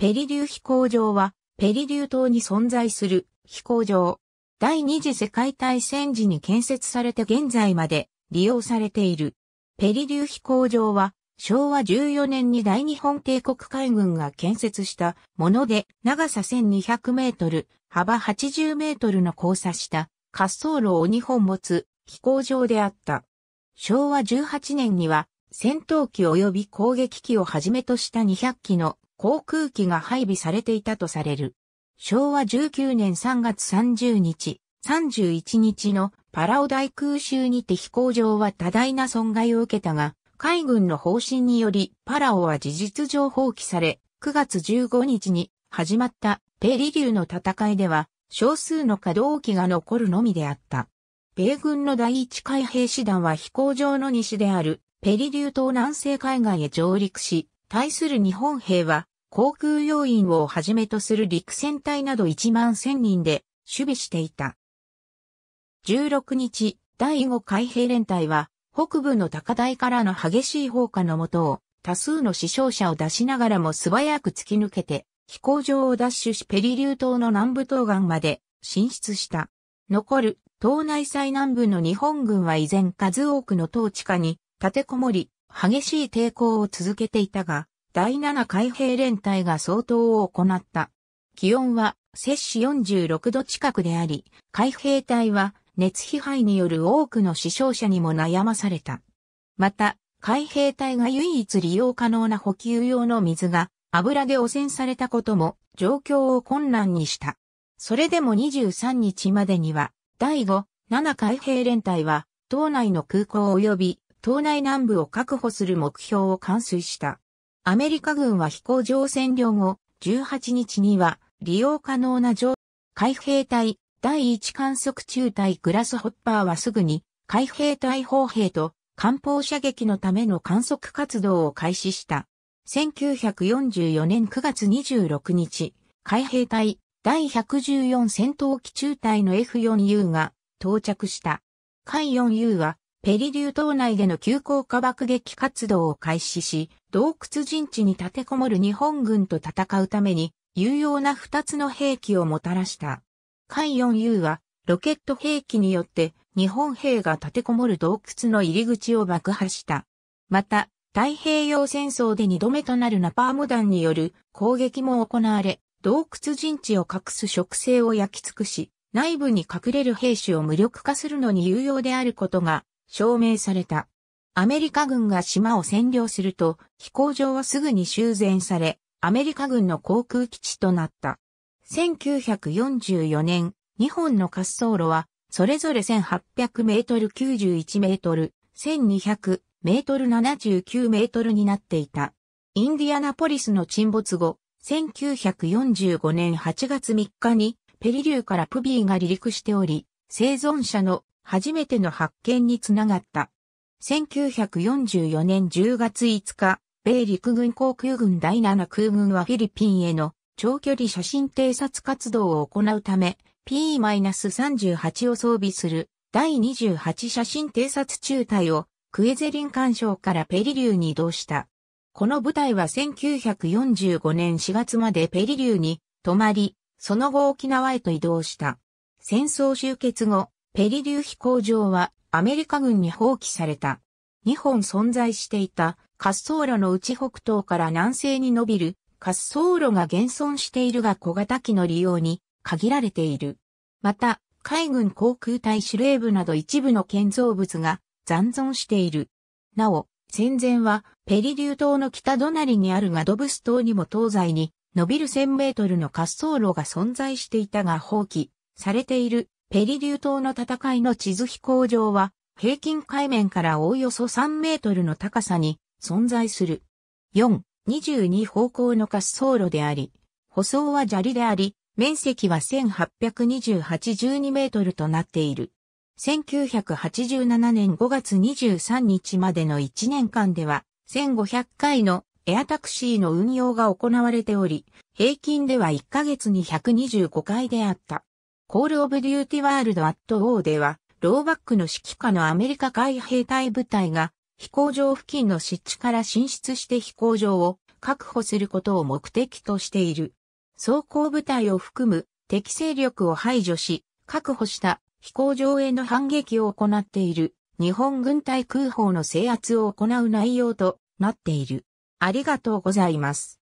ペリリュー飛行場は、ペリリュー島に存在する飛行場。第二次世界大戦時に建設されて現在まで利用されている。ペリリュー飛行場は、昭和14年に大日本帝国海軍が建設したもので、長さ1200メートル、幅80メートルの交差した滑走路を2本持つ飛行場であった。昭和18年には、戦闘機及び攻撃機をはじめとした200機の航空機が配備されていたとされる。昭和19年3月30日、31日のパラオ大空襲にて飛行場は多大な損害を受けたが、海軍の方針によりパラオは事実上放棄され、9月15日に始まったペリリューの戦いでは少数の稼働機が残るのみであった。米軍の第一海兵師団は飛行場の西であるペリリュー島南西海岸へ上陸し、対する日本兵は航空要員をはじめとする陸戦隊など1万1000人で守備していた。16日、第5海兵連隊は、北部の高台からの激しい放火のもとを、多数の死傷者を出しながらも素早く突き抜けて、飛行場を奪取しペリリュー島の南部東岸まで進出した。残る、島内最南部の日本軍は依然数多くの統治下に立てこもり、激しい抵抗を続けていたが、第7海兵連隊が相当を行った。気温は摂氏46度近くであり、海兵隊は熱被害による多くの死傷者にも悩まされた。また、海兵隊が唯一利用可能な補給用の水が油で汚染されたことも状況を困難にした。それでも23日までには、第5、7海兵連隊は、島内の空港及び島内南部を確保する目標を完遂した。アメリカ軍は飛行場占領後、18日には利用可能な上、海兵隊第1観測中隊グラスホッパーはすぐに海兵隊砲兵と艦砲射撃のための観測活動を開始した。1944年9月26日、海兵隊第114戦闘機中隊の F4U が到着した。海 4U はペリリュー島内での急降下爆撃活動を開始し、洞窟陣地に立てこもる日本軍と戦うために、有用な二つの兵器をもたらした。海 4U は、ロケット兵器によって、日本兵が立てこもる洞窟の入り口を爆破した。また、太平洋戦争で二度目となるナパーム弾による攻撃も行われ、洞窟陣地を隠す植生を焼き尽くし、内部に隠れる兵士を無力化するのに有用であることが証明された。アメリカ軍が島を占領すると、飛行場はすぐに修繕され、アメリカ軍の航空基地となった。1944年、日本の滑走路は、それぞれ1800メートル91メートル、1200メートル79メートルになっていた。インディアナポリスの沈没後、1945年8月3日にペリリューからプビーが離陸しており、生存者の初めての発見につながった。1944年10月5日、米陸軍航空軍第7空軍はフィリピンへの長距離写真偵察活動を行うため、P-38 を装備する第28写真偵察中隊をクエゼリン干渉からペリリューに移動した。この部隊は1945年4月までペリリューに泊まり、その後沖縄へと移動した。戦争終結後、ペリリュー飛行場はアメリカ軍に放棄された。日本存在していた滑走路の内北東から南西に伸びる滑走路が現存しているが小型機の利用に限られている。また、海軍航空隊司令部など一部の建造物が残存している。なお、戦前はペリリュー島の北隣にあるガドブス島にも東西に伸びる1000メートルの滑走路が存在していたが放棄されているペリリュー島の戦いの地図飛行場は、平均海面からおおよそ3メートルの高さに存在する。4、22方向の滑走路であり、舗装は砂利であり、面積は1828-12メートルとなっている。1987年5月23日までの1年間では、1500回のエアタクシーの運用が行われており、平均では1ヶ月に125回であった。コールオブデューティワールドアットオーでは、ローバックの指揮下のアメリカ海兵隊部隊が、飛行場付近の湿地から進出して飛行場を確保することを目的としている。装甲部隊を含む敵勢力を排除し、確保した飛行場への反撃を行っている日本軍隊空砲の制圧を行う内容となっている。ありがとうございます。